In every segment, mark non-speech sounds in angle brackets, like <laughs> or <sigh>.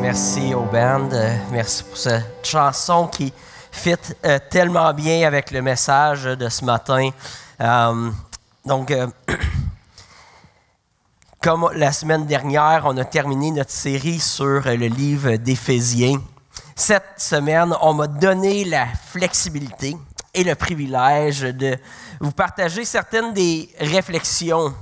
merci au band. Euh, merci pour cette chanson qui fit euh, tellement bien avec le message de ce matin. Euh, donc, <clears throat> comme la semaine dernière, on a terminé notre série sur le livre d'Éphésiens. Cette semaine, on m'a donné la flexibilité et le privilège de vous partager certaines des réflexions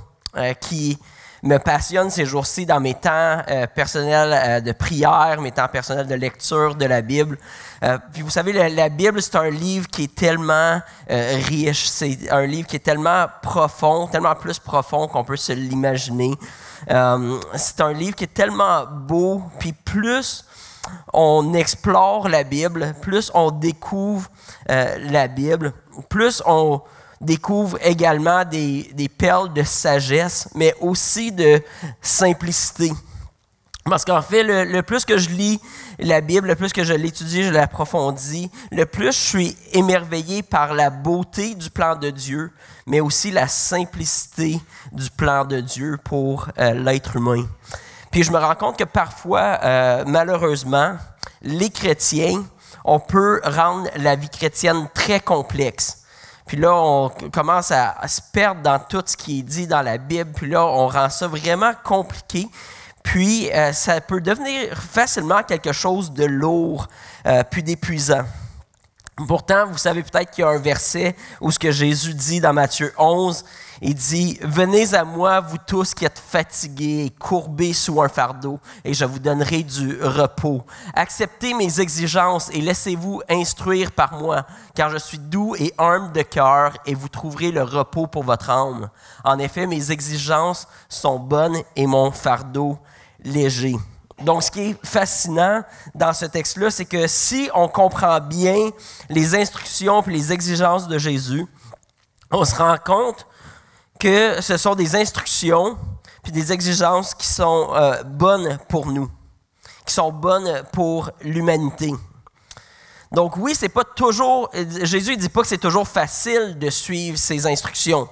qui me passionne ces jours-ci dans mes temps euh, personnels euh, de prière, mes temps personnels de lecture de la Bible. Euh, puis vous savez, la Bible, c'est un livre qui est tellement riche, c'est un livre qui est tellement profond, tellement plus profond qu'on peut se l'imaginer. c'est un livre qui est tellement beau, puis plus on explore la Bible, plus on découvre la Bible, plus on découvre également des, perles de sagesse, mais aussi de simplicité. Parce qu'en fait, le, plus que je lis la Bible, le plus que je l'étudie, je l'approfondis, le plus je suis émerveillé par la beauté du plan de Dieu, mais aussi la simplicité du plan de Dieu pour euh, l'être humain. Puis je me rends compte que parfois, euh, malheureusement, les chrétiens, on peut rendre la vie chrétienne très complexe. Puis là, on commence à, se perdre dans tout ce qui est dit dans la Bible. Puis là, on rend ça vraiment compliqué. Puis euh, ça peut devenir facilement quelque chose de lourd, euh, puis d'épuisant. Pourtant, vous savez peut-être qu'il y a un verset où ce que Jésus dit dans Matthieu 11, il dit, venez à moi, vous tous qui êtes fatigués et courbés sous un fardeau, et je vous donnerai du repos. Acceptez mes exigences et laissez-vous instruire par moi, car je suis doux et humble de cœur, et vous trouverez le repos pour votre âme. En effet, mes exigences sont bonnes et mon fardeau léger. Donc, ce qui est fascinant dans ce texte-là, c'est que si on comprend bien les instructions et les exigences de Jésus, on se rend compte que ce sont des instructions puis des exigences qui sont euh, bonnes pour nous, qui sont bonnes pour l'humanité. Donc oui, c'est pas toujours Jésus ne dit pas que c'est toujours facile de suivre ces instructions.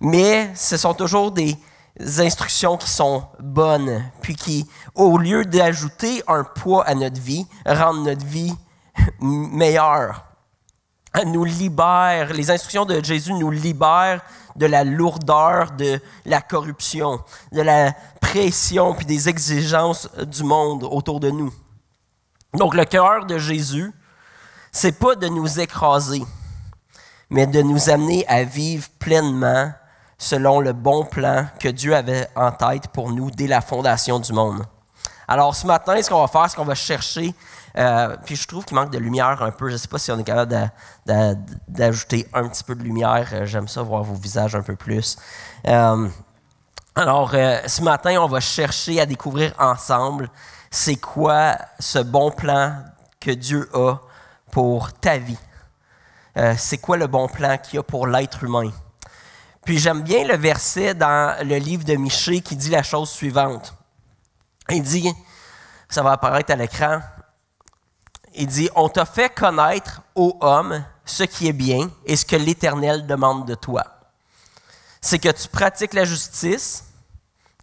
Mais ce sont toujours des instructions qui sont bonnes, puis qui, au lieu d'ajouter un poids à notre vie, rendent notre vie meilleure. Elles nous libèrent, les instructions de Jésus nous libèrent de la lourdeur de la corruption, de la pression puis des exigences du monde autour de nous. Donc le cœur de Jésus, c'est pas de nous écraser, mais de nous amener à vivre pleinement selon le bon plan que Dieu avait en tête pour nous dès la fondation du monde. Alors ce matin, ce qu'on va faire, ce qu'on va chercher euh, puis je trouve qu'il manque de lumière un peu. Je ne sais pas si on est capable d'ajouter un petit peu de lumière. Euh, j'aime ça voir vos visages un peu plus. Euh, alors, ce matin, on va chercher à découvrir ensemble c'est quoi ce bon plan que Dieu a pour ta vie. c'est quoi le bon plan qu'il a pour l'être humain. Puis j'aime bien le verset dans le livre de Michée qui dit la chose suivante. Il dit, ça va apparaître à l'écran, il dit, on t'a fait connaître, ô homme, ce qui est bien et ce que l'Éternel demande de toi. C'est que tu pratiques la justice,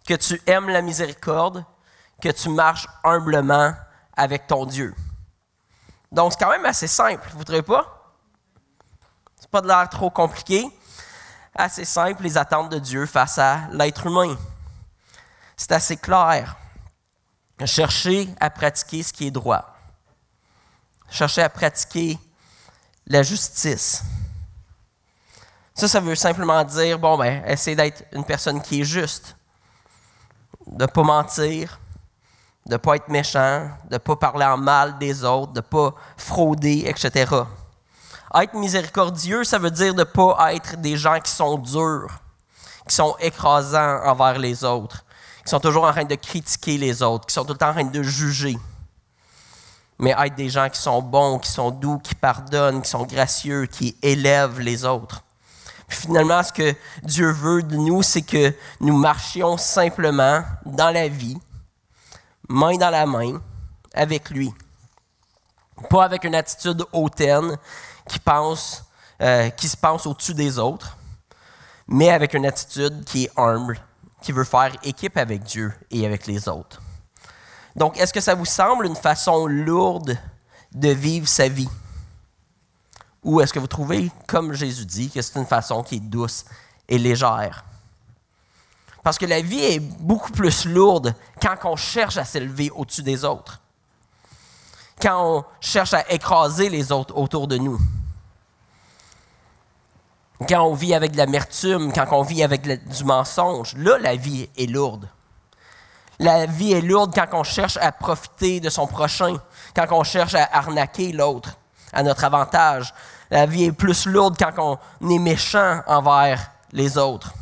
que tu aimes la miséricorde, que tu marches humblement avec ton Dieu. Donc, c'est quand même assez simple, vous ne trouvez pas? C'est pas de l'air trop compliqué. Assez simple, les attentes de Dieu face à l'être humain. C'est assez clair. Chercher à pratiquer ce qui est droit chercher à pratiquer la justice. Ça, ça veut simplement dire, bon, ben, essayer d'être une personne qui est juste, de ne pas mentir, de ne pas être méchant, de ne pas parler en mal des autres, de ne pas frauder, etc. Être miséricordieux, ça veut dire de ne pas être des gens qui sont durs, qui sont écrasants envers les autres, qui sont toujours en train de critiquer les autres, qui sont tout le temps en train de juger mais être des gens qui sont bons, qui sont doux, qui pardonnent, qui sont gracieux, qui élèvent les autres. Puis finalement, ce que Dieu veut de nous, c'est que nous marchions simplement dans la vie, main dans la main, avec lui. Pas avec une attitude hautaine qui, pense, euh, qui se pense au-dessus des autres, mais avec une attitude qui est humble, qui veut faire équipe avec Dieu et avec les autres. Donc, est-ce que ça vous semble une façon lourde de vivre sa vie? Ou est-ce que vous trouvez, comme Jésus dit, que c'est une façon qui est douce et légère? Parce que la vie est beaucoup plus lourde quand on cherche à s'élever au-dessus des autres, quand on cherche à écraser les autres autour de nous, quand on vit avec de l'amertume, quand on vit avec du mensonge. Là, la vie est lourde la vie est lourde quand on cherche à profiter de son prochain, quand on cherche à arnaquer l'autre à notre avantage. La vie est plus lourde quand on est méchant envers les autres,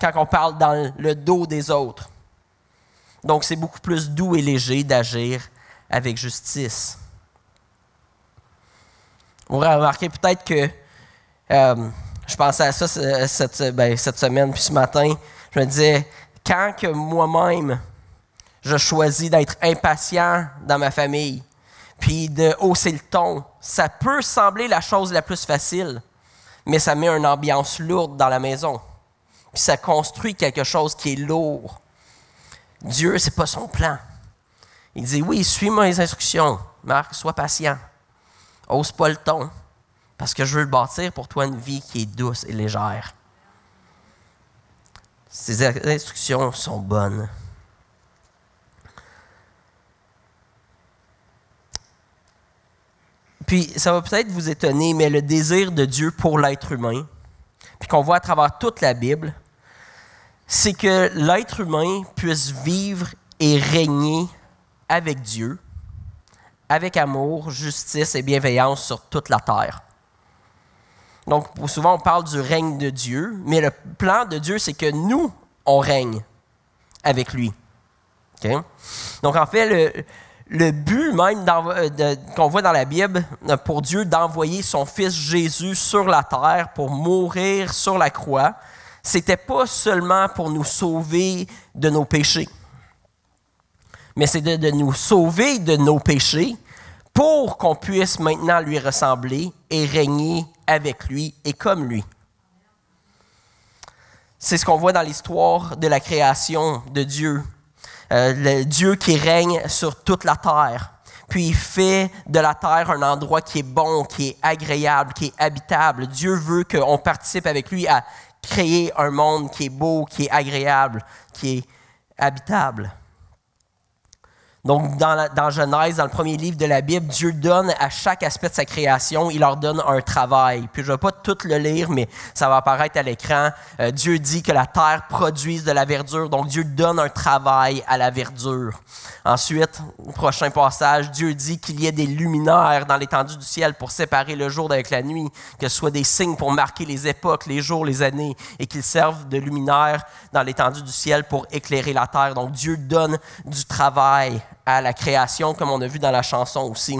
quand on parle dans le dos des autres. Donc c'est beaucoup plus doux et léger d'agir avec justice. Vous remarqué peut-être que euh, je pensais à ça ben, cette semaine, puis ce matin, je me disais, quand que moi-même, je choisis d'être impatient dans ma famille, puis de hausser le ton, ça peut sembler la chose la plus facile, mais ça met une ambiance lourde dans la maison. Puis ça construit quelque chose qui est lourd. Dieu, c'est pas son plan. Il dit oui, suis mes instructions. Marc, sois patient. Ose pas le ton, parce que je veux bâtir pour toi une vie qui est douce et légère. Ces instructions sont bonnes. Puis ça va peut-être vous étonner, mais le désir de Dieu pour l'être humain, puis qu'on voit à travers toute la Bible, c'est que l'être humain puisse vivre et régner avec Dieu, avec amour, justice et bienveillance sur toute la terre. Donc, souvent, on parle du règne de Dieu, mais le plan de Dieu, c'est que nous, on règne avec lui. Donc, en fait, le, but même euh, qu'on voit dans la Bible euh, pour Dieu d'envoyer son Fils Jésus sur la terre pour mourir sur la croix, c'était pas seulement pour nous sauver de nos péchés, mais c'est de nous sauver de nos péchés pour qu'on puisse maintenant lui ressembler et régner avec lui et comme lui. C'est ce qu'on voit dans l'histoire de la création de Dieu. Euh, le Dieu qui règne sur toute la terre. Puis il fait de la terre un endroit qui est bon, qui est agréable, qui est habitable. Dieu veut qu'on participe avec lui à créer un monde qui est beau, qui est agréable, qui est habitable. Donc, dans, dans, Genèse, dans le premier livre de la Bible, Dieu donne à chaque aspect de sa création, il leur donne un travail. Puis, je ne vais pas tout le lire, mais ça va apparaître à l'écran. Euh, Dieu dit que la terre produise de la verdure, donc Dieu donne un travail à la verdure. Ensuite, au prochain passage, Dieu dit qu'il y ait des luminaires dans l'étendue du ciel pour séparer le jour d'avec la nuit, que ce soit des signes pour marquer les époques, les jours, les années, et qu'ils servent de luminaires dans l'étendue du ciel pour éclairer la terre. Donc Dieu donne du travail à la création, comme on a vu dans la chanson aussi,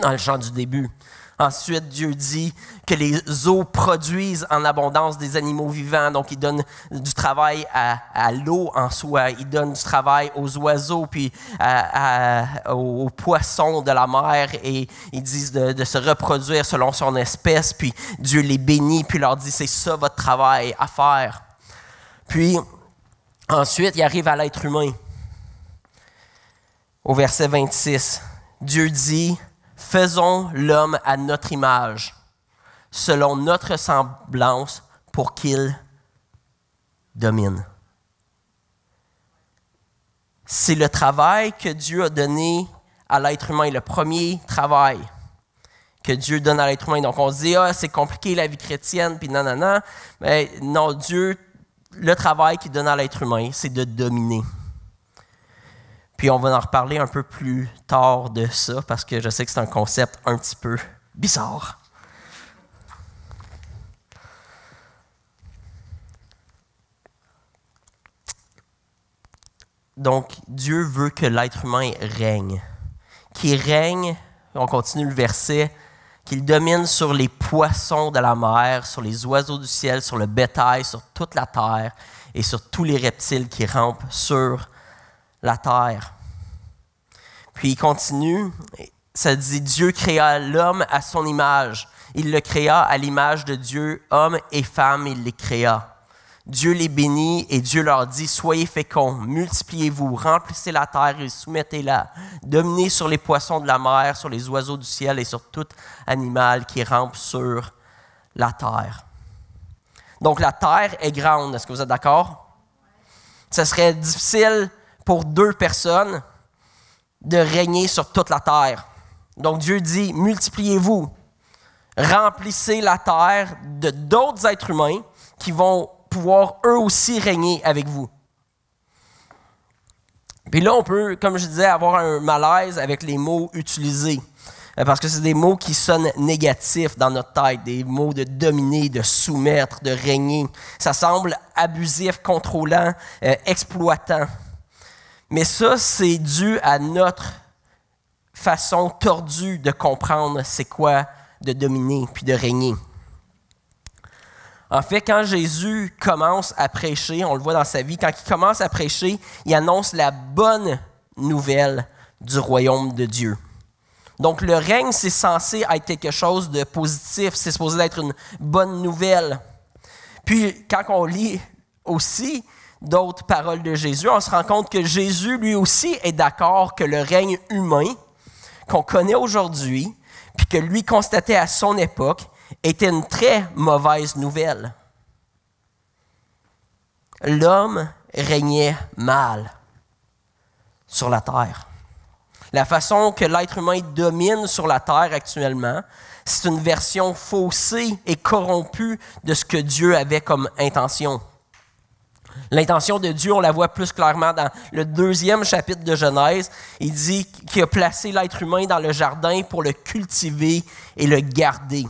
dans le chant du début. Ensuite, Dieu dit que les eaux produisent en abondance des animaux vivants, donc il donne du travail à, l'eau en soi, il donne du travail aux oiseaux, puis aux poissons de la mer, et ils disent de, de, se reproduire selon son espèce, puis Dieu les bénit, puis leur dit, c'est ça votre travail à faire. Puis, ensuite, il arrive à l'être humain. Au verset 26, Dieu dit, Faisons l'homme à notre image, selon notre semblance, pour qu'il domine. C'est le travail que Dieu a donné à l'être humain, le premier travail que Dieu donne à l'être humain. Donc on se dit, ah, c'est compliqué la vie chrétienne, puis non, non, non. Mais non, Dieu, le travail qu'il donne à l'être humain, c'est de dominer. Puis on va en reparler un peu plus tard de ça, parce que je sais que c'est un concept un petit peu bizarre. Donc, Dieu veut que l'être humain règne. Qu'il règne, on continue le verset, qu'il domine sur les poissons de la mer, sur les oiseaux du ciel, sur le bétail, sur toute la terre et sur tous les reptiles qui rampent sur la terre. Puis il continue, ça dit, Dieu créa l'homme à son image. Il le créa à l'image de Dieu, homme et femme, il les créa. Dieu les bénit et Dieu leur dit, Soyez féconds, multipliez-vous, remplissez la terre et soumettez-la, dominez sur les poissons de la mer, sur les oiseaux du ciel et sur tout animal qui rampe sur la terre. Donc la terre est grande, est-ce que vous êtes d'accord? Ce serait difficile pour deux personnes de régner sur toute la terre. Donc Dieu dit, multipliez-vous, remplissez la terre de d'autres êtres humains qui vont pouvoir eux aussi régner avec vous. Puis là, on peut, comme je disais, avoir un malaise avec les mots utilisés. Euh, parce que c'est des mots qui sonnent négatifs dans notre tête, des mots de dominer, de soumettre, de régner. Ça semble abusif, contrôlant, euh, exploitant. Mais ça, c'est dû à notre façon tordue de comprendre c'est quoi de dominer puis de régner. En fait, quand Jésus commence à prêcher, on le voit dans sa vie, quand il commence à prêcher, il annonce la bonne nouvelle du royaume de Dieu. Donc le règne, c'est censé être quelque chose de positif, c'est supposé être une bonne nouvelle. Puis quand on lit aussi d'autres paroles de Jésus, on se rend compte que Jésus lui aussi est d'accord que le règne humain qu'on connaît aujourd'hui, puis que lui constatait à son époque, était une très mauvaise nouvelle. L'homme régnait mal sur la terre. La façon que l'être humain domine sur la terre actuellement, c'est une version faussée et corrompue de ce que Dieu avait comme intention. L'intention de Dieu, on la voit plus clairement dans le deuxième chapitre de Genèse. Il dit qu'il a placé l'être humain dans le jardin pour le cultiver et le garder.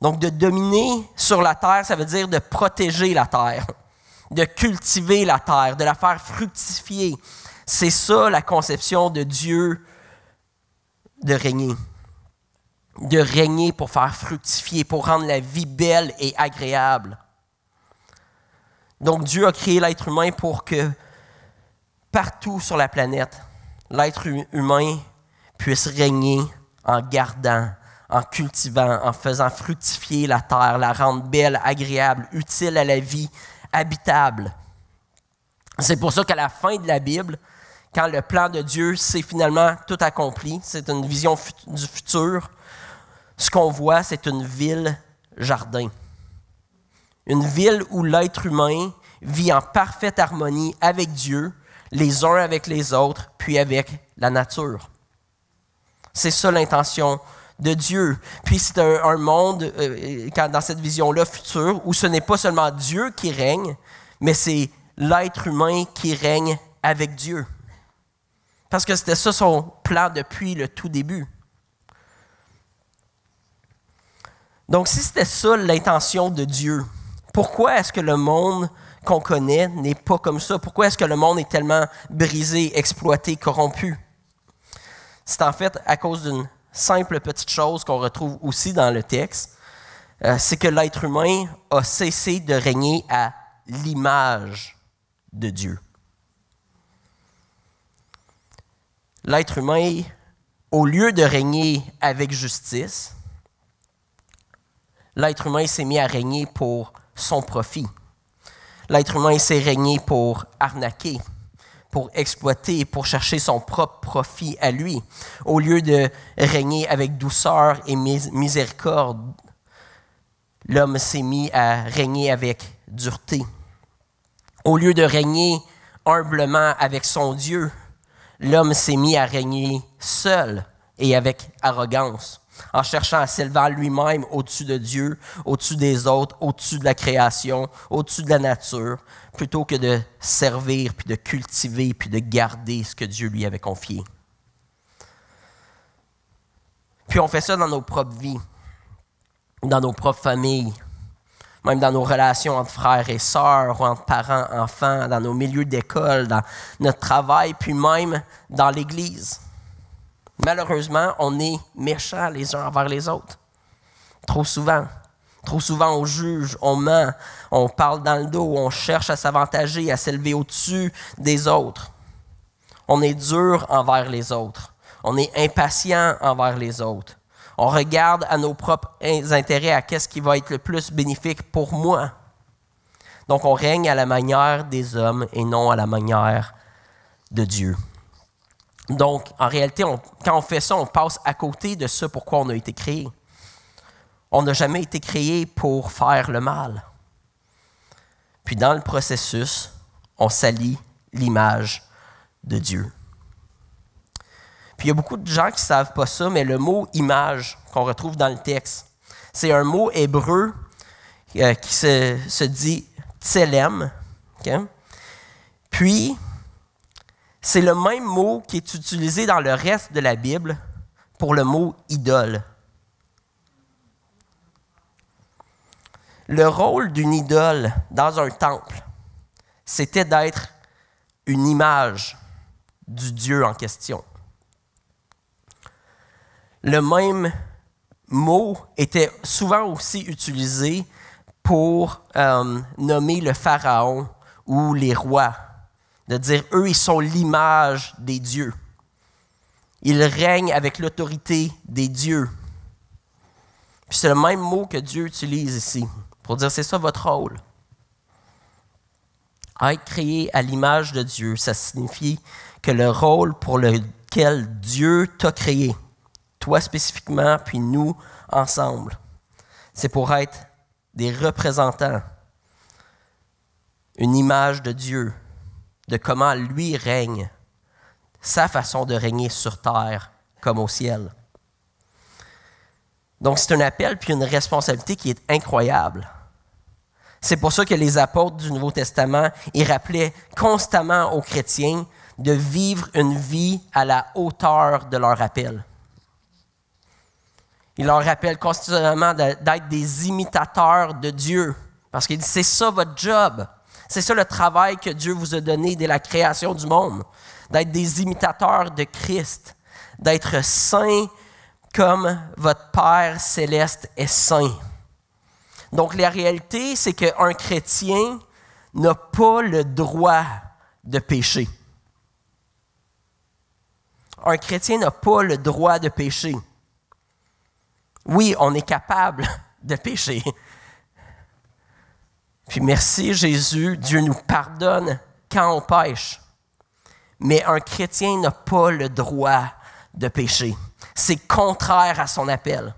Donc de dominer sur la terre, ça veut dire de protéger la terre, de cultiver la terre, de la faire fructifier. C'est ça la conception de Dieu de régner. De régner pour faire fructifier, pour rendre la vie belle et agréable. Donc Dieu a créé l'être humain pour que partout sur la planète, l'être humain puisse régner en gardant, en cultivant, en faisant fructifier la terre, la rendre belle, agréable, utile à la vie, habitable. C'est pour ça qu'à la fin de la Bible, quand le plan de Dieu s'est finalement tout accompli, c'est une vision du futur, ce qu'on voit, c'est une ville-jardin. Une ville où l'être humain vit en parfaite harmonie avec Dieu, les uns avec les autres, puis avec la nature. C'est ça l'intention de Dieu. Puis c'est un, monde, euh, euh, dans cette vision-là future, où ce n'est pas seulement Dieu qui règne, mais c'est l'être humain qui règne avec Dieu. Parce que c'était ça son plan depuis le tout début. Donc si c'était ça l'intention de Dieu, pourquoi est-ce que le monde qu'on connaît n'est pas comme ça? Pourquoi est-ce que le monde est tellement brisé, exploité, corrompu? C'est en fait à cause d'une simple petite chose qu'on retrouve aussi dans le texte, euh, c'est que l'être humain a cessé de régner à l'image de Dieu. L'être humain, au lieu de régner avec justice, l'être humain s'est mis à régner pour son profit. L'être humain s'est régné pour arnaquer, pour exploiter, pour chercher son propre profit à lui, au lieu de régner avec douceur et miséricorde. L'homme s'est mis à régner avec dureté. Au lieu de régner humblement avec son Dieu, l'homme s'est mis à régner seul et avec arrogance en cherchant à s'élever lui-même au-dessus de Dieu, au-dessus des autres, au-dessus de la création, au-dessus de la nature, plutôt que de servir, puis de cultiver, puis de garder ce que Dieu lui avait confié. Puis on fait ça dans nos propres vies, dans nos propres familles, même dans nos relations entre frères et sœurs, ou entre parents, enfants, dans nos milieux d'école, dans notre travail, puis même dans l'Église. Malheureusement, on est méchants les uns envers les autres. Trop souvent. Trop souvent, on juge, on ment, on parle dans le dos, on cherche à s'avantager, à s'élever au-dessus des autres. On est dur envers les autres. On est impatient envers les autres. On regarde à nos propres intérêts, à qu'est-ce qui va être le plus bénéfique pour moi. Donc, on règne à la manière des hommes et non à la manière de Dieu. Donc, en réalité, quand on fait ça, on passe à côté de ce pourquoi on a été créé. On n'a jamais été créé pour faire le mal. Puis dans le processus, on s'allie l'image de Dieu. Puis il y a beaucoup de gens qui ne savent pas ça, mais le mot image qu'on retrouve dans le texte, c'est un mot hébreu euh, qui se, dit tselem. Puis, c'est le même mot qui est utilisé dans le reste de la Bible pour le mot idole. Le rôle d'une idole dans un temple, c'était d'être une image du Dieu en question. Le même mot était souvent aussi utilisé pour euh, nommer le pharaon ou les rois de dire, eux, ils sont l'image des dieux. Ils règnent avec l'autorité des dieux. Puis c'est le même mot que Dieu utilise ici pour dire, c'est ça votre rôle. Être créé à l'image de Dieu, ça signifie que le rôle pour lequel Dieu t'a créé, toi spécifiquement, puis nous ensemble, c'est pour être des représentants, une image de Dieu, de comment lui règne, sa façon de régner sur terre comme au ciel. Donc c'est un appel puis une responsabilité qui est incroyable. C'est pour ça que les apôtres du Nouveau Testament y rappelaient constamment aux chrétiens de vivre une vie à la hauteur de leur appel. Il leur rappelle constamment d'être des imitateurs de Dieu. Parce qu'il dit, c'est ça votre job. C'est ça le travail que Dieu vous a donné dès la création du monde, d'être des imitateurs de Christ, d'être saints comme votre Père céleste est saint. Donc la réalité, c'est qu'un chrétien n'a pas le droit de pécher. Un chrétien n'a pas le droit de pécher. Oui, on est capable de pécher. Puis merci Jésus, Dieu nous pardonne quand on pêche. Mais un chrétien n'a pas le droit de pécher. C'est contraire à son appel.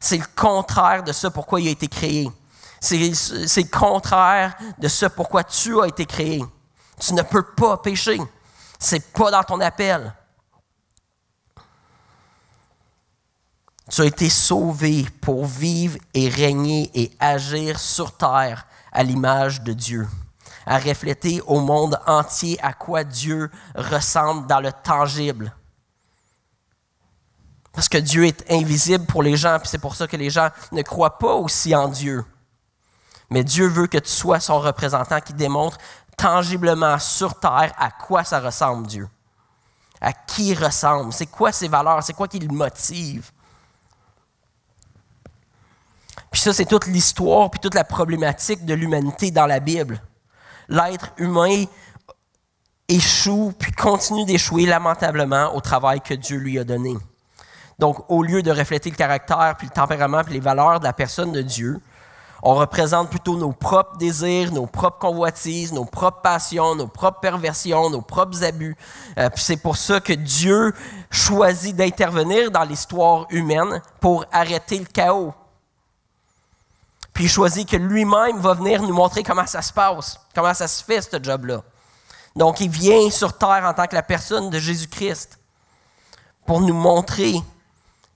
C'est le contraire de ce pourquoi il a été créé. C'est le contraire de ce pourquoi tu as été créé. Tu ne peux pas pécher. C'est pas dans ton appel. tu as été sauvé pour vivre et régner et agir sur terre à l'image de Dieu, à refléter au monde entier à quoi Dieu ressemble dans le tangible. Parce que Dieu est invisible pour les gens, puis c'est pour ça que les gens ne croient pas aussi en Dieu. Mais Dieu veut que tu sois son représentant qui démontre tangiblement sur terre à quoi ça ressemble Dieu. À qui il ressemble, c'est quoi ses valeurs, c'est quoi qui le motive. Puis ça, c'est toute l'histoire, puis toute la problématique de l'humanité dans la Bible. L'être humain échoue, puis continue d'échouer lamentablement au travail que Dieu lui a donné. Donc, au lieu de refléter le caractère, puis le tempérament, puis les valeurs de la personne de Dieu, on représente plutôt nos propres désirs, nos propres convoitises, nos propres passions, nos propres perversions, nos propres abus. Euh, puis c'est pour ça que Dieu choisit d'intervenir dans l'histoire humaine pour arrêter le chaos, puis il choisit que lui-même va venir nous montrer comment ça se passe, comment ça se fait, ce job-là. Donc, il vient sur terre en tant que la personne de Jésus-Christ pour nous montrer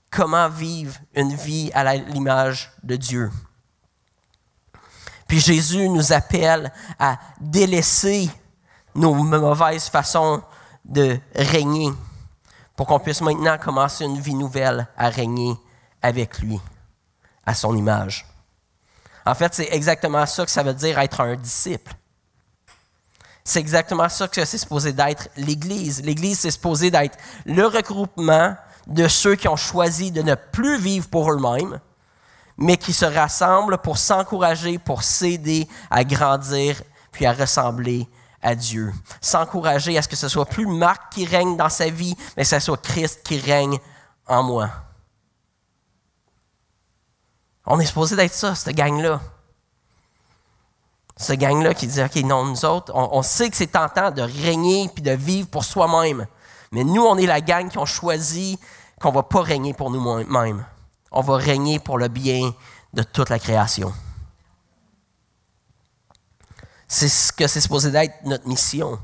comment vivre une vie à l'image de Dieu. Puis Jésus nous appelle à délaisser nos mauvaises façons de régner pour qu'on puisse maintenant commencer une vie nouvelle à régner avec lui, à son image. En fait, c'est exactement ça que ça veut dire être un disciple. C'est exactement ça que c'est supposé d'être l'Église. L'Église, c'est supposé d'être le regroupement de ceux qui ont choisi de ne plus vivre pour eux-mêmes, mais qui se rassemblent pour s'encourager, pour s'aider à grandir, puis à ressembler à Dieu. S'encourager à ce que ce soit plus Marc qui règne dans sa vie, mais que ce soit Christ qui règne en moi. On est supposé d'être ça, cette gang-là. Ce gang-là qui dit, OK, non, nous autres, on, sait que c'est tentant de régner puis de vivre pour soi-même. Mais nous, on est la gang qui ont choisi qu'on ne va pas régner pour nous-mêmes. On va régner pour le bien de toute la création. C'est ce que c'est supposé d'être notre mission,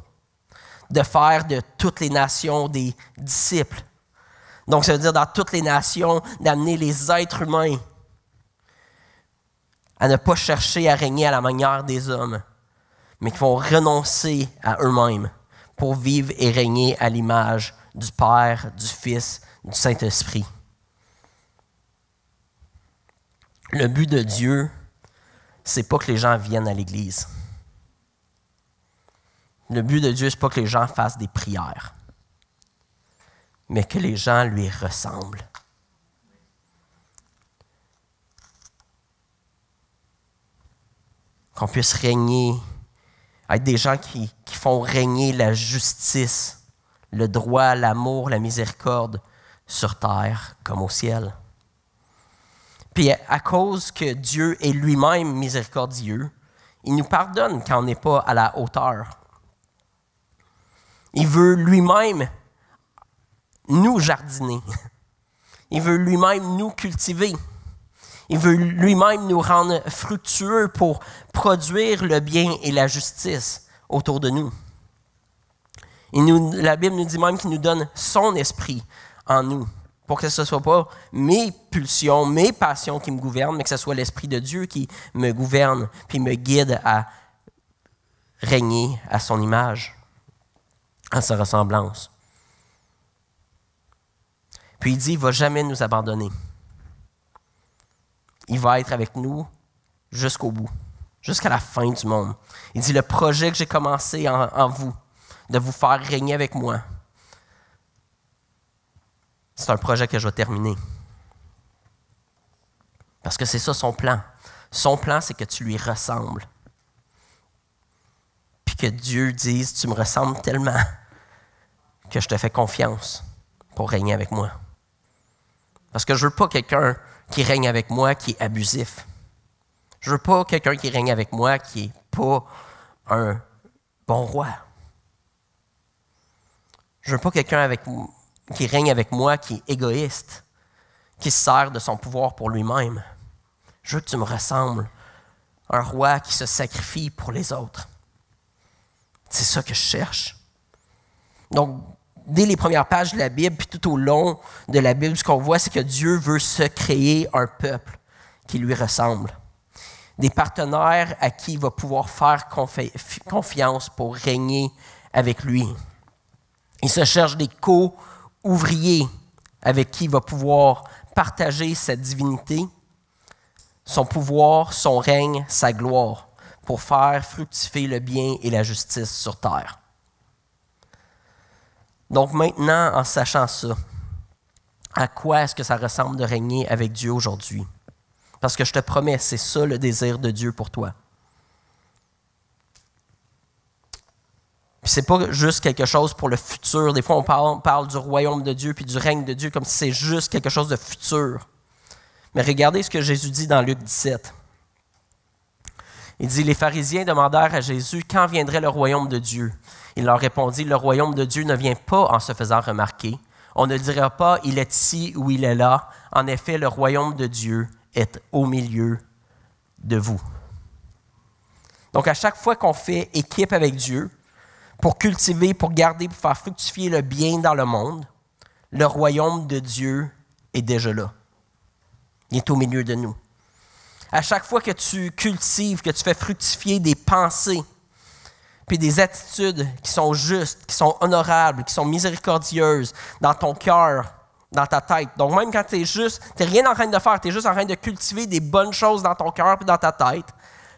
de faire de toutes les nations des disciples. Donc, ça veut dire dans toutes les nations, d'amener les êtres humains à ne pas chercher à régner à la manière des hommes, mais qui vont renoncer à eux-mêmes pour vivre et régner à l'image du Père, du Fils, du Saint-Esprit. Le but de Dieu, c'est pas que les gens viennent à l'Église. Le but de Dieu, c'est pas que les gens fassent des prières, mais que les gens lui ressemblent. qu'on puisse régner, être des gens qui, qui font régner la justice, le droit, l'amour, la miséricorde sur terre comme au ciel. Puis à cause que Dieu est lui-même miséricordieux, il nous pardonne quand on n'est pas à la hauteur. Il veut lui-même nous jardiner. Il veut lui-même nous cultiver. Il veut lui-même nous rendre fructueux pour produire le bien et la justice autour de nous. la Bible nous dit même qu'il nous donne son esprit en nous pour que ce ne soit pas mes pulsions, mes passions qui me gouvernent, mais que ce soit l'Esprit de Dieu qui me gouverne, puis me guide à régner à son image, à sa ressemblance. Puis il dit, il ne va jamais nous abandonner il va être avec nous jusqu'au bout, jusqu'à la fin du monde. Il dit, le projet que j'ai commencé en, vous, de vous faire régner avec moi, c'est un projet que je vais terminer. Parce que c'est ça son plan. Son plan, c'est que tu lui ressembles. Puis que Dieu dise, tu me ressembles tellement que je te fais confiance pour régner avec moi. Parce que je veux pas quelqu'un qui règne avec moi qui est abusif. Je ne veux pas quelqu'un qui règne avec moi qui n'est pas un bon roi. Je ne veux pas quelqu'un qui règne avec moi qui est égoïste, qui se sert de son pouvoir pour lui-même. Je veux que tu me ressembles, un roi qui se sacrifie pour les autres. C'est ça que je cherche. Donc, dès les premières pages de la Bible, puis tout au long de la Bible, ce qu'on voit, c'est que Dieu veut se créer un peuple qui lui ressemble. Des partenaires à qui il va pouvoir faire confiance pour régner avec lui. Il se cherche des co-ouvriers avec qui il va pouvoir partager sa divinité, son pouvoir, son règne, sa gloire, pour faire fructifier le bien et la justice sur terre. Donc maintenant, en sachant ça, à quoi est-ce que ça ressemble de régner avec Dieu aujourd'hui? Parce que je te promets, c'est ça le désir de Dieu pour toi. c'est pas juste quelque chose pour le futur. Des fois, on parle, parle, du royaume de Dieu puis du règne de Dieu comme si c'est juste quelque chose de futur. Mais regardez ce que Jésus dit dans Luc 17. Il dit, les pharisiens demandèrent à Jésus, quand viendrait le royaume de Dieu Il leur répondit, le royaume de Dieu ne vient pas en se faisant remarquer. On ne dira pas, il est ici ou il est là. En effet, le royaume de Dieu est au milieu de vous. Donc à chaque fois qu'on fait équipe avec Dieu, pour cultiver, pour garder, pour faire fructifier le bien dans le monde, le royaume de Dieu est déjà là. Il est au milieu de nous. À chaque fois que tu cultives, que tu fais fructifier des pensées, puis des attitudes qui sont justes, qui sont honorables, qui sont miséricordieuses dans ton cœur, dans ta tête. Donc même quand tu es juste, tu rien en train de faire, tu es juste en train de cultiver des bonnes choses dans ton cœur et dans ta tête,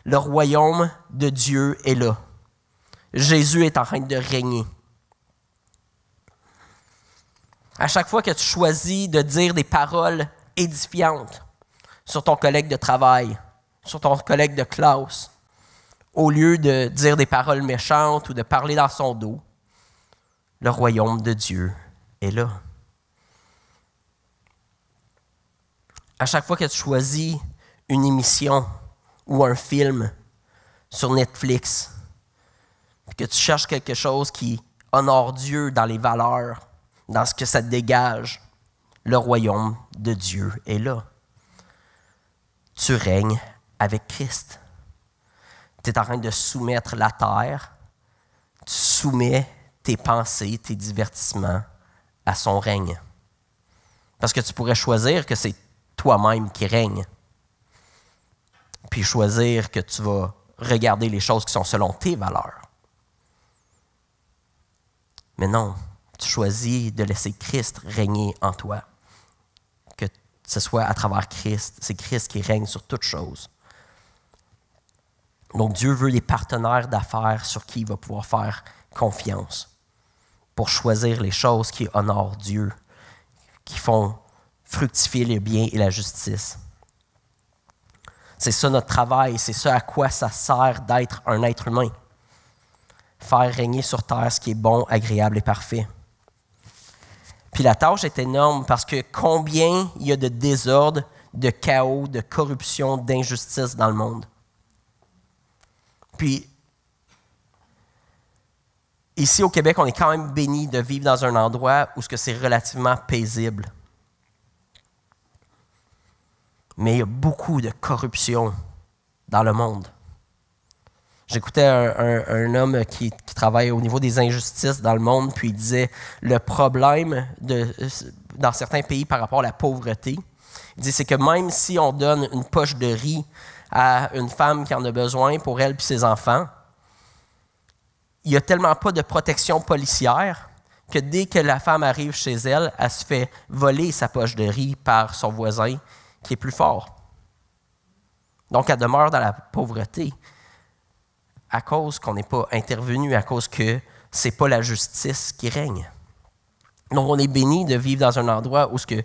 le royaume de Dieu est là. Jésus est en train de régner. À chaque fois que tu choisis de dire des paroles édifiantes, sur ton collègue de travail, sur ton collègue de classe, au lieu de dire des paroles méchantes ou de parler dans son dos. Le royaume de Dieu est là. À chaque fois que tu choisis une émission ou un film sur Netflix, que tu cherches quelque chose qui honore Dieu dans les valeurs, dans ce que ça te dégage, le royaume de Dieu est là tu règnes avec Christ. Tu es en train de soumettre la terre, tu soumets tes pensées, tes divertissements à son règne. Parce que tu pourrais choisir que c'est toi-même qui règne, puis choisir que tu vas regarder les choses qui sont selon tes valeurs. Mais non, tu choisis de laisser Christ régner en toi ce soit à travers Christ. C'est Christ qui règne sur toutes choses. Donc Dieu veut des partenaires d'affaires sur qui il va pouvoir faire confiance pour choisir les choses qui honorent Dieu, qui font fructifier le bien et la justice. C'est ça notre travail, c'est ça à quoi ça sert d'être un être humain. Faire régner sur terre ce qui est bon, agréable et parfait. Puis la tâche est énorme parce que combien il y a de désordre, de chaos, de corruption, d'injustice dans le monde. Puis, ici au Québec, on est quand même béni de vivre dans un endroit où c'est relativement paisible. Mais il y a beaucoup de corruption dans le monde. J'écoutais un, homme qui, travaille au niveau des injustices dans le monde, puis il disait le problème dans certains pays par rapport à la pauvreté, il dit c'est que même si on donne une poche de riz à une femme qui en a besoin pour elle et ses enfants, il n'y a tellement pas de protection policière que dès que la femme arrive chez elle, elle se fait voler sa poche de riz par son voisin qui est plus fort. Donc, elle demeure dans la pauvreté à cause qu'on n'est pas intervenu, à cause que ce n'est pas la justice qui règne. Donc, on est béni de vivre dans un endroit où ce que,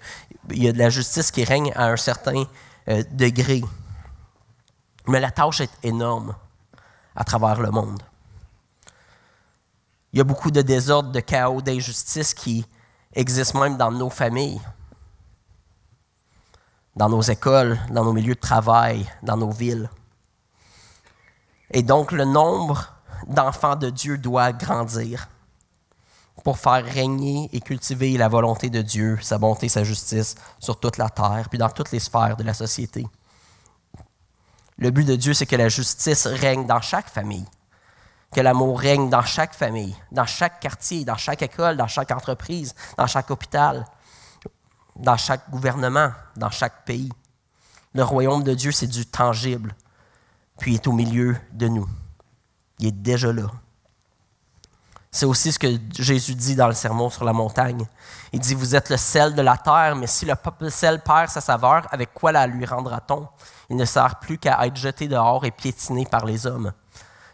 il y a de la justice qui règne à un certain euh, degré. Mais la tâche est énorme à travers le monde. Il y a beaucoup de désordre, de chaos, d'injustice qui existent même dans nos familles, dans nos écoles, dans nos milieux de travail, dans nos villes. Et donc le nombre d'enfants de Dieu doit grandir pour faire régner et cultiver la volonté de Dieu, sa bonté, sa justice sur toute la terre, puis dans toutes les sphères de la société. Le but de Dieu, c'est que la justice règne dans chaque famille, que l'amour règne dans chaque famille, dans chaque quartier, dans chaque école, dans chaque entreprise, dans chaque hôpital, dans chaque gouvernement, dans chaque pays. Le royaume de Dieu, c'est du tangible, puis il est au milieu de nous. Il est déjà là. C'est aussi ce que Jésus dit dans le sermon sur la montagne. Il dit, vous êtes le sel de la terre, mais si le sel perd sa saveur, avec quoi la lui rendra-t-on Il ne sert plus qu'à être jeté dehors et piétiné par les hommes.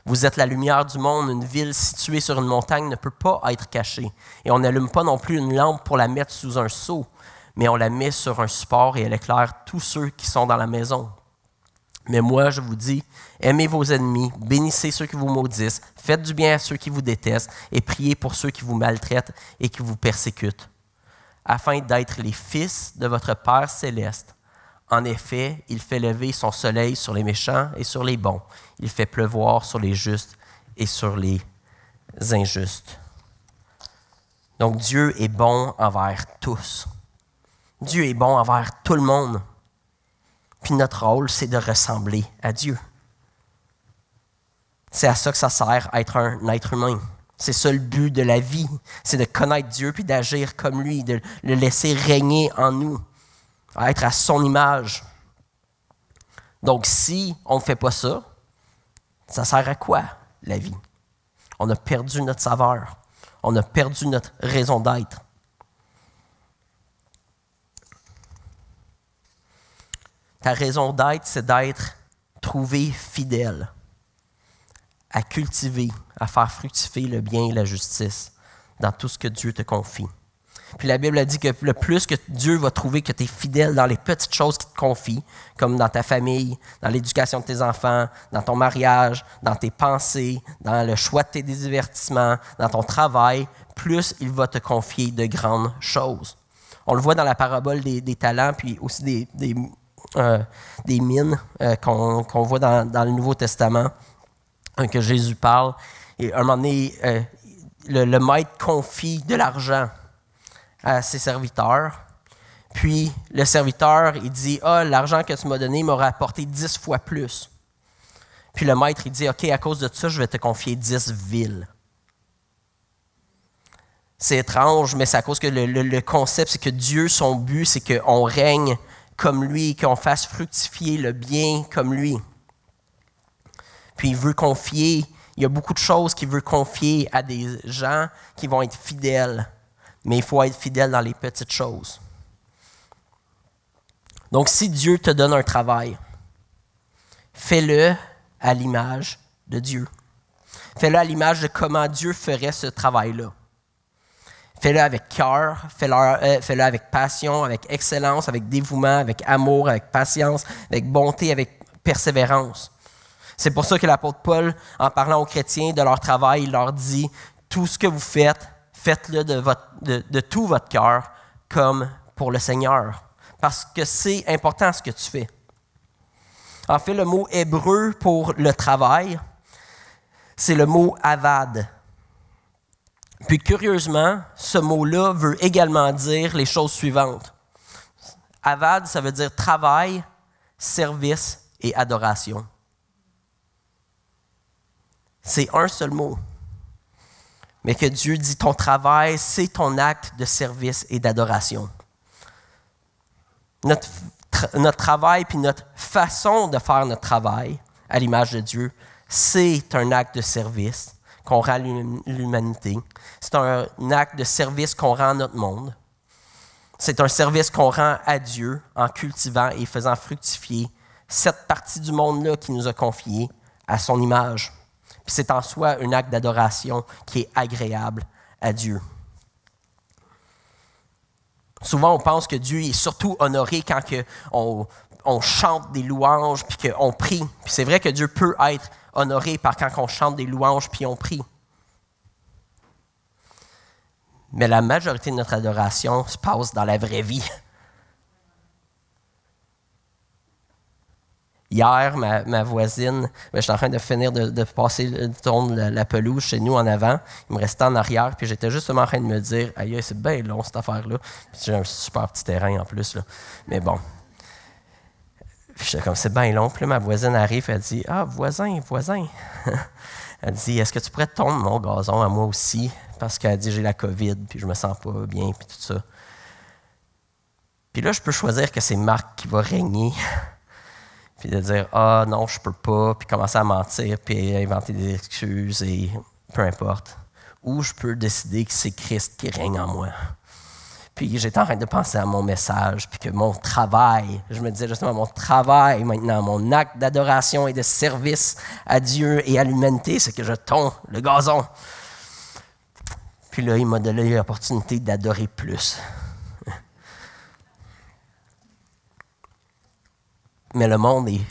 Vous êtes la lumière du monde, une ville située sur une montagne ne peut pas être cachée. Et on n'allume pas non plus une lampe pour la mettre sous un seau, mais on la met sur un support et elle éclaire tous ceux qui sont dans la maison. Mais moi, je vous dis, aimez vos ennemis, bénissez ceux qui vous maudissent, faites du bien à ceux qui vous détestent et priez pour ceux qui vous maltraitent et qui vous persécutent, afin d'être les fils de votre Père céleste. En effet, il fait lever son soleil sur les méchants et sur les bons. Il fait pleuvoir sur les justes et sur les injustes. Donc Dieu est bon envers tous. Dieu est bon envers tout le monde. Puis notre rôle, c'est de ressembler à Dieu. C'est à ça que ça sert être un être humain. C'est ça le but de la vie, c'est de connaître Dieu puis d'agir comme lui, de le laisser régner en nous, à être à son image. Donc si on ne fait pas ça, ça sert à quoi la vie? On a perdu notre saveur, on a perdu notre raison d'être. Ta raison d'être, c'est d'être trouvé fidèle, à cultiver, à faire fructifier le bien et la justice dans tout ce que Dieu te confie. Puis la Bible a dit que le plus que Dieu va trouver que tu es fidèle dans les petites choses qu'il te confie, comme dans ta famille, dans l'éducation de tes enfants, dans ton mariage, dans tes pensées, dans le choix de tes divertissements, dans ton travail, plus il va te confier de grandes choses. On le voit dans la parabole des, talents, puis aussi des, euh, des mines euh, qu'on voit dans, le Nouveau Testament, euh, que Jésus parle. Et à un moment donné, le, maître confie de l'argent à ses serviteurs. Puis le serviteur, il dit Ah, l'argent que tu m'as donné m'aura apporté dix fois plus. Puis le maître, il dit OK, à cause de ça, je vais te confier dix villes. C'est étrange, mais c'est à cause que le, le concept, c'est que Dieu, son but, c'est qu'on règne comme lui, qu'on fasse fructifier le bien comme lui. Puis il veut confier, il y a beaucoup de choses qu'il veut confier à des gens qui vont être fidèles, mais il faut être fidèle dans les petites choses. Donc si Dieu te donne un travail, fais-le à l'image de Dieu. Fais-le à l'image de comment Dieu ferait ce travail-là. Fais-le avec cœur, euh, fais-le avec passion, avec excellence, avec dévouement, avec amour, avec patience, avec bonté, avec persévérance. C'est pour ça que l'apôtre Paul, en parlant aux chrétiens de leur travail, il leur dit, tout ce que vous faites, faites-le de, de tout votre cœur, comme pour le Seigneur, parce que c'est important ce que tu fais. En fait, le mot hébreu pour le travail, c'est le mot avad. Puis curieusement, ce mot-là veut également dire les choses suivantes. Avad, ça veut dire travail, service et adoration. C'est un seul mot. Mais que Dieu dit ton travail, c'est ton acte de service et d'adoration. Notre, notre, travail puis notre façon de faire notre travail à l'image de Dieu, c'est un acte de service qu'on rend l'humanité. C'est un acte de service qu'on rend à notre monde. C'est un service qu'on rend à Dieu en cultivant et faisant fructifier cette partie du monde-là qui nous a confié à son image. Puis c'est en soi un acte d'adoration qui est agréable à Dieu. Souvent, on pense que Dieu est surtout honoré quand que on, on chante des louanges, puis qu'on prie. Puis c'est vrai que Dieu peut être honoré par quand on chante des louanges puis on prie. Mais la majorité de notre adoration se passe dans la vraie vie. Hier, ma, voisine, ben, je suis en train de finir de, passer le tourne la, pelouse chez nous en avant. Il me restait en arrière, puis j'étais justement en train de me dire Aïe, c'est bien long cette affaire-là. J'ai un super petit terrain en plus. Là. Mais bon, comme, c'est bien long. Puis ma voisine arrive, elle dit, ah, voisin, voisin. <laughs> elle dit, est-ce que tu pourrais tourner mon gazon à moi aussi? Parce qu'elle dit, j'ai la COVID, puis je me sens pas bien, puis tout ça. Puis là, je peux choisir que c'est Marc qui va régner. <laughs> puis de dire, ah non, je peux pas, puis commencer à mentir, puis inventer des excuses, et peu importe. Ou je peux décider que c'est Christ qui règne en moi. Puis j'étais en train de penser à mon message, puis que mon travail, je me disais justement, mon travail maintenant, mon acte d'adoration et de service à Dieu et à l'humanité, c'est que je tombe le gazon. Puis là, il m'a donné l'opportunité d'adorer plus. Mais le monde est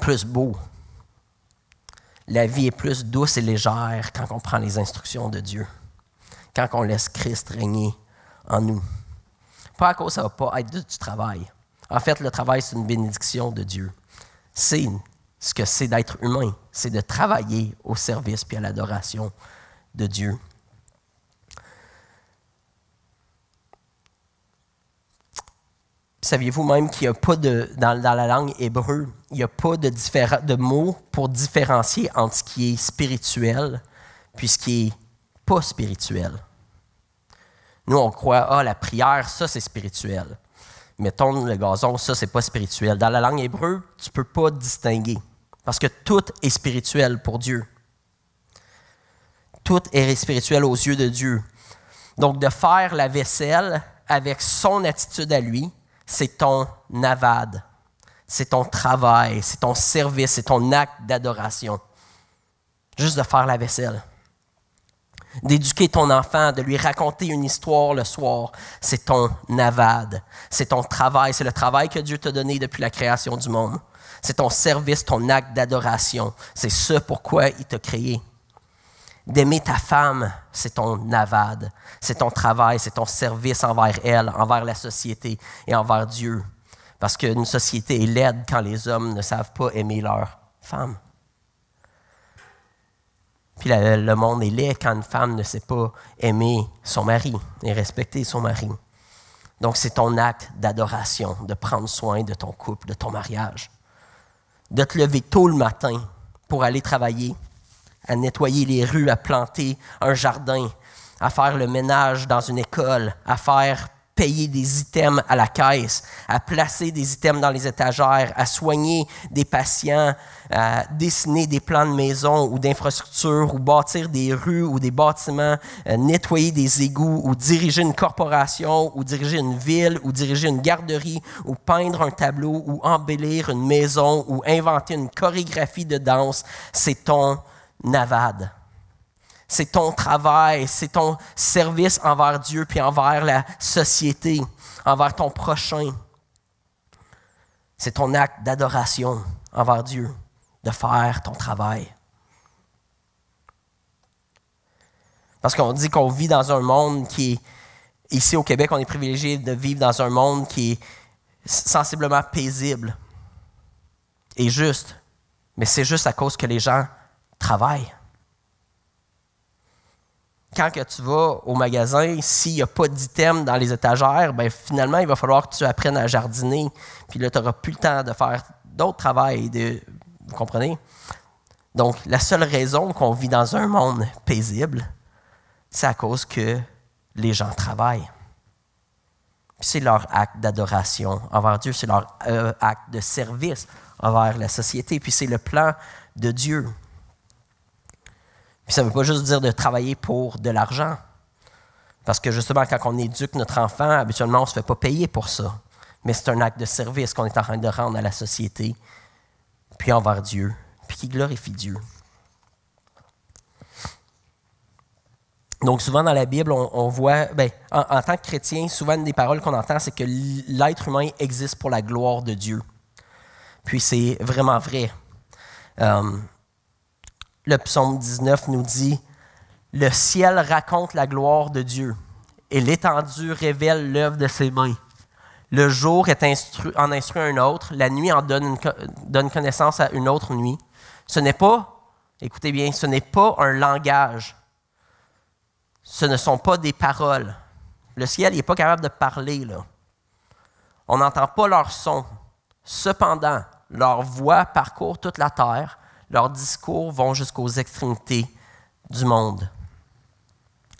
plus beau. La vie est plus douce et légère quand on prend les instructions de Dieu, quand on laisse Christ régner en nous. Pas à cause ça va pas être du travail. En fait, le travail, c'est une bénédiction de Dieu. C'est ce que c'est d'être humain, c'est de travailler au service puis à l'adoration de Dieu. Saviez-vous même qu'il n'y a pas de, dans, la langue hébreu, il n'y a pas de, de mots pour différencier entre ce qui est spirituel puis ce qui n'est pas spirituel. Nous, on croit, ah, la prière, ça, c'est spirituel. Mettons, le gazon, ça, c'est pas spirituel. Dans la langue hébreu, tu peux pas distinguer. Parce que tout est spirituel pour Dieu. Tout est spirituel aux yeux de Dieu. Donc, de faire la vaisselle avec son attitude à lui, c'est ton navade, c'est ton travail, c'est ton service, c'est ton acte d'adoration. Juste de faire la vaisselle d'éduquer ton enfant, de lui raconter une histoire le soir, c'est ton avade, c'est ton travail, c'est le travail que Dieu t'a donné depuis la création du monde. C'est ton service, ton acte d'adoration. C'est ce pourquoi il t'a créé. D'aimer ta femme, c'est ton avade, c'est ton travail, c'est ton service envers elle, envers la société et envers Dieu. Parce qu'une société est laide quand les hommes ne savent pas aimer leur femme. Puis le monde est laid quand une femme ne sait pas aimer son mari et respecter son mari. Donc c'est ton acte d'adoration, de prendre soin de ton couple, de ton mariage. De te lever tôt le matin pour aller travailler, à nettoyer les rues, à planter un jardin, à faire le ménage dans une école, à faire payer des items à la caisse, à placer des items dans les étagères, à soigner des patients, à dessiner des plans de maison ou d'infrastructures, ou bâtir des rues ou des bâtiments, euh, nettoyer des égouts, ou diriger une corporation, ou diriger une ville, ou diriger une garderie, ou peindre un tableau, ou embellir une maison, ou inventer une chorégraphie de danse. C'est ton navad » c'est ton travail, c'est ton service envers Dieu puis envers la société, envers ton prochain. C'est ton acte d'adoration envers Dieu, de faire ton travail. Parce qu'on dit qu'on vit dans un monde qui ici au Québec, on est privilégié de vivre dans un monde qui est sensiblement paisible et juste. Mais c'est juste à cause que les gens travaillent quand que tu vas au magasin, s'il n'y a pas d'items dans les étagères, ben, finalement, il va falloir que tu apprennes à jardiner. Puis là, tu n'auras plus le temps de faire d'autres travaux, vous comprenez? Donc, la seule raison qu'on vit dans un monde paisible, c'est à cause que les gens travaillent. C'est leur acte d'adoration envers Dieu, c'est leur euh, acte de service envers la société, puis c'est le plan de Dieu. Puis ça ne veut pas juste dire de travailler pour de l'argent. Parce que justement, quand on éduque notre enfant, habituellement, on ne se fait pas payer pour ça. Mais c'est un acte de service qu'on est en train de rendre à la société, puis envers Dieu, puis qui glorifie Dieu. Donc souvent dans la Bible, on, voit, ben, en, tant que chrétien, souvent une des paroles qu'on entend, c'est que l'être humain existe pour la gloire de Dieu. Puis c'est vraiment vrai. Euh, le psaume 19 nous dit, Le ciel raconte la gloire de Dieu, et l'étendue révèle l'œuvre de ses mains. Le jour est instru en instruit un autre, la nuit en donne, donne connaissance à une autre nuit. Ce n'est pas, écoutez bien, ce n'est pas un langage. Ce ne sont pas des paroles. Le ciel n'est pas capable de parler, là. On n'entend pas leur son. Cependant, leur voix parcourt toute la terre leurs discours vont jusqu'aux extrémités du monde.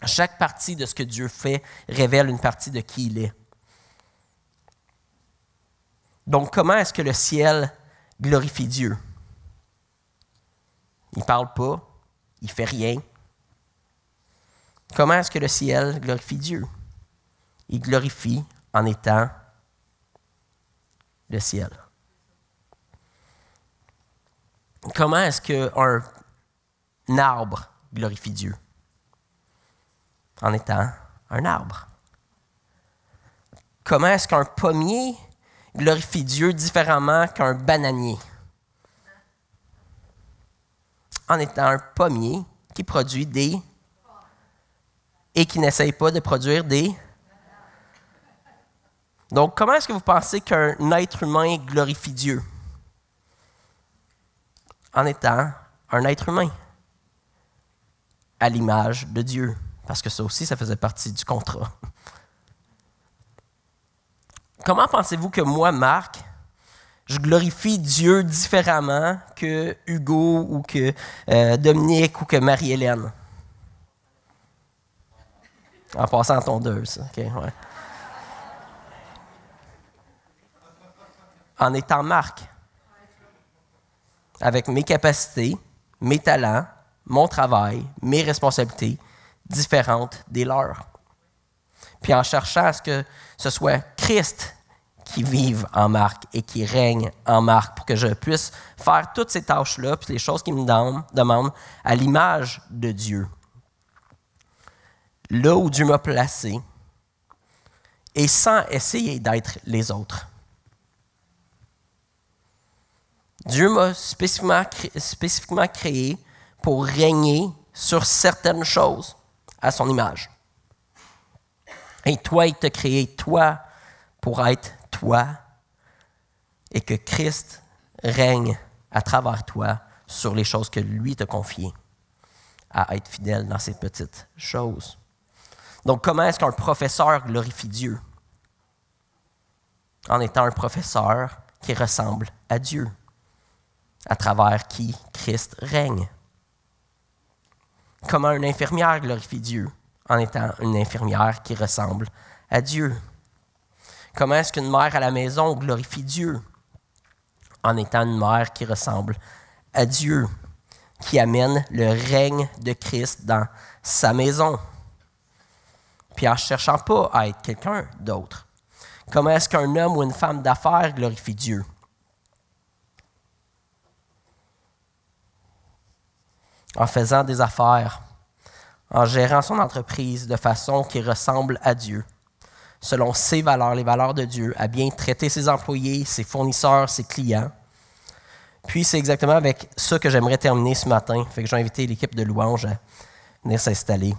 Chaque partie de ce que Dieu fait révèle une partie de qui il est. Donc comment est-ce que le ciel glorifie Dieu? Il ne parle pas, il ne fait rien. Comment est-ce que le ciel glorifie Dieu? Il glorifie en étant le ciel comment est-ce qu'un arbre glorifie Dieu? En étant un arbre. Comment est-ce qu'un pommier glorifie Dieu différemment qu'un bananier? En étant un pommier qui produit des et qui n'essaye pas de produire des. Donc, comment est-ce que vous pensez qu'un être humain glorifie Dieu? en étant un être humain à l'image de Dieu, parce que ça aussi, ça faisait partie du contrat. <laughs> Comment pensez-vous que moi, Marc, je glorifie Dieu différemment que Hugo ou que euh, Dominique ou que Marie-Hélène? En passant en tondeuse, OK, ouais. En étant Marc avec mes capacités, mes talents, mon travail, mes responsabilités différentes des leurs. Puis en cherchant à ce que ce soit Christ qui vive en marque et qui règne en marque, pour que je puisse faire toutes ces tâches-là, puis les choses qui me demandent à l'image de Dieu. Là où Dieu m'a placé, et sans essayer d'être les autres. Dieu m'a spécifiquement, créé, pour régner sur certaines choses à son image. Et toi, il t'a créé, toi, pour être toi, et que Christ règne à travers toi sur les choses que lui t'a confiées, à être fidèle dans ces petites choses. Donc, comment est-ce qu'un professeur glorifie Dieu? En étant un professeur qui ressemble à Dieu à travers qui Christ règne. Comment une infirmière glorifie Dieu en étant une infirmière qui ressemble à Dieu. Comment est-ce qu'une mère à la maison glorifie Dieu en étant une mère qui ressemble à Dieu, qui amène le règne de Christ dans sa maison, puis en cherchant pas à être quelqu'un d'autre. Comment est-ce qu'un homme ou une femme d'affaires glorifie Dieu en faisant des affaires, en gérant son entreprise de façon qui ressemble à Dieu, selon ses valeurs, les valeurs de Dieu, à bien traiter ses employés, ses fournisseurs, ses clients. Puis c'est exactement avec ça que j'aimerais terminer ce matin. Fait que j'ai invité l'équipe de louange à venir s'installer.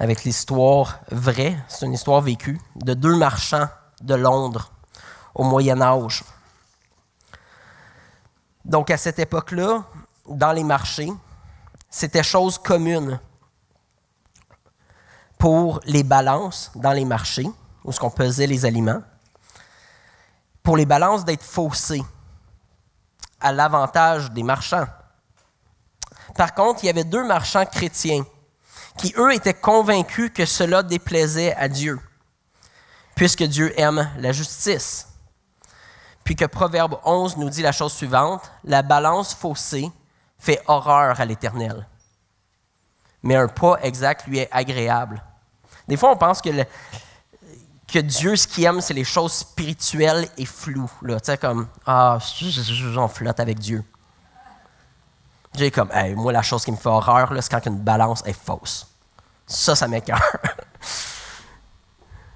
Avec l'histoire vraie, c'est une histoire vécue, de deux marchands de Londres au Moyen Âge. Donc à cette époque-là, dans les marchés, c'était chose commune pour les balances dans les marchés, où ce qu'on pesait les aliments, pour les balances d'être faussées à l'avantage des marchands. Par contre, il y avait deux marchands chrétiens qui, eux, étaient convaincus que cela déplaisait à Dieu, puisque Dieu aime la justice. Puis que Proverbe 11 nous dit la chose suivante, la balance faussée fait horreur à l'Éternel. Mais un pas exact lui est agréable. Des fois, on pense que, que Dieu, ce qu'il aime, c'est les choses spirituelles et floues. Tu sais, comme, ah, j'en flotte avec Dieu. J'ai comme, moi, la chose qui me fait horreur, c'est quand une balance est fausse. Ça, ça m'écoeure.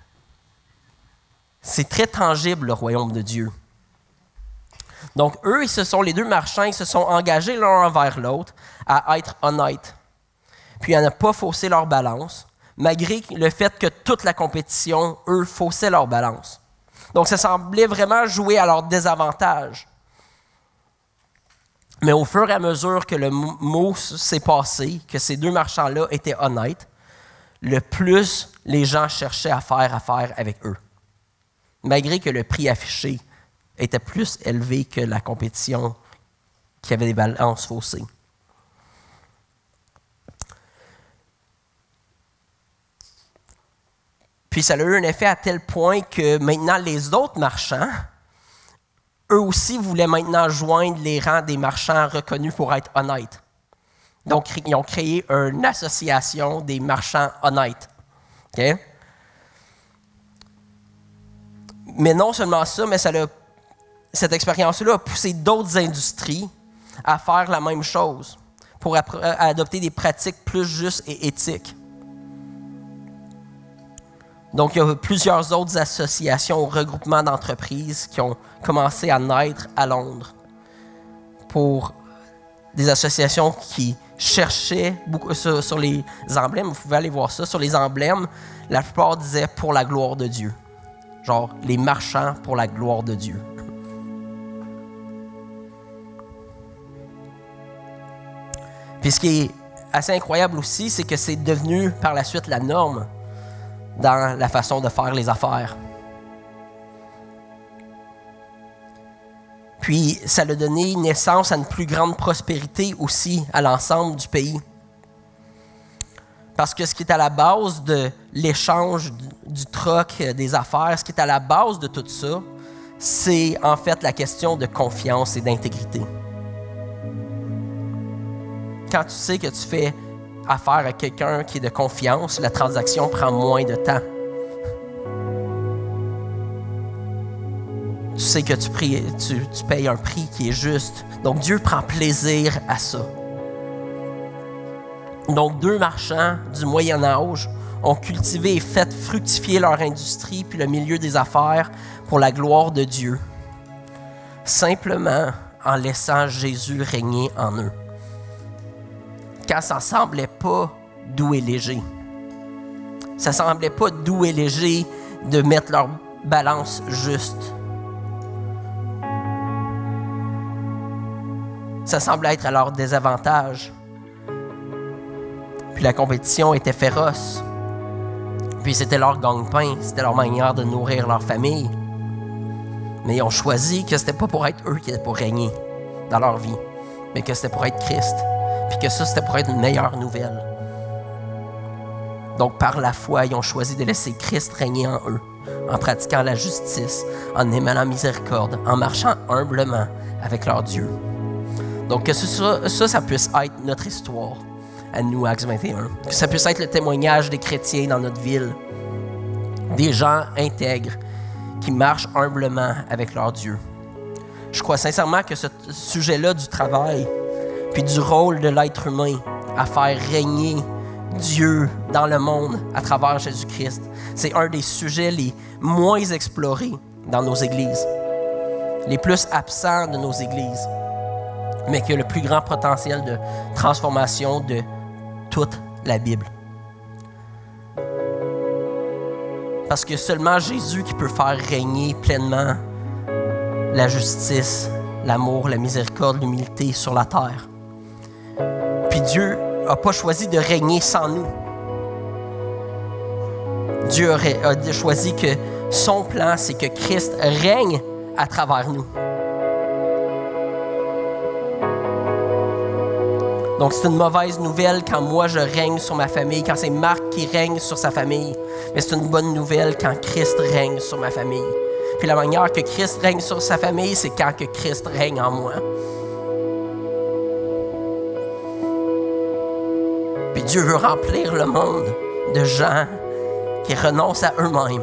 <laughs> c'est très tangible, le royaume de Dieu. Donc, eux, ce sont, les deux marchands, qui se sont engagés l'un envers l'autre à être honnêtes, puis à ne pas fausser leur balance, malgré le fait que toute la compétition, eux, faussait leur balance. Donc, ça semblait vraiment jouer à leur désavantage. Mais au fur et à mesure que le mot s'est passé, que ces deux marchands-là étaient honnêtes, le plus les gens cherchaient à faire affaire avec eux, malgré que le prix affiché était plus élevé que la compétition qui avait des balances faussées. Puis ça a eu un effet à tel point que maintenant les autres marchands, eux aussi voulaient maintenant joindre les rangs des marchands reconnus pour être honnêtes. Donc ils ont créé une association des marchands honnêtes. Mais non seulement ça, mais ça l'a cette expérience-là a poussé d'autres industries à faire la même chose, pour adopter des pratiques plus justes et éthiques. Donc, il y a plusieurs autres associations regroupements d'entreprises qui ont commencé à naître à Londres pour des associations qui cherchaient euh, sur, sur, les emblèmes. Vous pouvez aller voir ça. Sur les emblèmes, la plupart disaient pour la gloire de Dieu. Genre, les marchands pour la gloire de Dieu. Puis ce qui est assez incroyable aussi, c'est que c'est devenu par la suite la norme dans la façon de faire les affaires. Puis ça a donné naissance à une plus grande prospérité aussi à l'ensemble du pays. Parce que ce qui est à la base de l'échange, du troc, euh, des affaires, ce qui est à la base de tout ça, c'est en fait la question de confiance et d'intégrité quand tu sais que tu fais affaire à quelqu'un qui est de confiance, la transaction prend moins de temps. Tu sais que tu, tu payes un prix qui est juste. Donc Dieu prend plaisir à ça. Donc deux marchands du Moyen Âge ont cultivé et fait fructifier leur industrie puis le milieu des affaires pour la gloire de Dieu, simplement en laissant Jésus régner en eux. Ça ça semblait pas doux et léger. Ça semblait pas doux et léger de mettre leur balance juste. Ça semblait être à leur désavantage. Puis la compétition était féroce. Puis c'était leur gang-pain, c'était leur manière de nourrir leur famille. Mais ils ont choisi que c'était pas pour être eux qui étaient pour régner dans leur vie, mais que c'était pour être Christ que ça, c'était pour être une meilleure nouvelle. Donc, par la foi, ils ont choisi de laisser Christ régner en eux, en pratiquant la justice, en aimant la miséricorde, en marchant humblement avec leur Dieu. Donc, que ça, ça, puisse être notre histoire à nous, AXE 21. Que ça puisse être le témoignage des chrétiens dans notre ville, des gens intègres qui marchent humblement avec leur Dieu. Je crois sincèrement que ce sujet-là du travail, puis du rôle de l'être humain à faire régner Dieu dans le monde à travers Jésus-Christ. C'est un des sujets les moins explorés dans nos églises, les plus absents de nos églises, mais qui a le plus grand potentiel de transformation de toute la Bible. Parce que seulement Jésus qui peut faire régner pleinement la justice, l'amour, la miséricorde, l'humilité sur la terre. Puis Dieu n'a pas choisi de régner sans nous. Dieu a choisi que son plan, c'est que Christ règne à travers nous. Donc c'est une mauvaise nouvelle quand moi je règne sur ma famille, quand c'est Marc qui règne sur sa famille. Mais c'est une bonne nouvelle quand Christ règne sur ma famille. Puis la manière que Christ règne sur sa famille, c'est quand que Christ règne en moi. Dieu veut remplir le monde de gens qui renoncent à eux-mêmes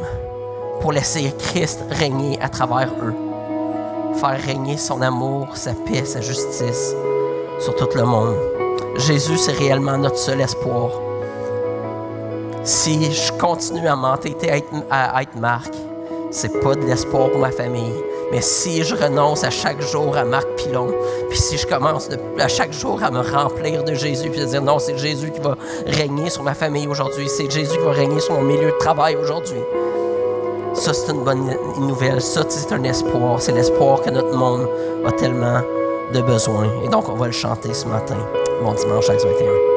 pour laisser Christ régner à travers eux. Faire régner son amour, sa paix, sa justice sur tout le monde. Jésus, c'est réellement notre seul espoir. Si je continue à m'entêter à être, à être Marc, c'est pas de l'espoir pour ma famille, mais si je renonce à chaque jour à Marc Pilon, puis si je commence à chaque jour à me remplir de Jésus, puis à dire non, c'est Jésus qui va régner sur ma famille aujourd'hui, c'est Jésus qui va régner sur mon milieu de travail aujourd'hui. Ça, c'est une bonne nouvelle. Ça, c'est un espoir. C'est l'espoir que notre monde a tellement de besoin. Et donc, on va le chanter ce matin. Bon dimanche, à 21.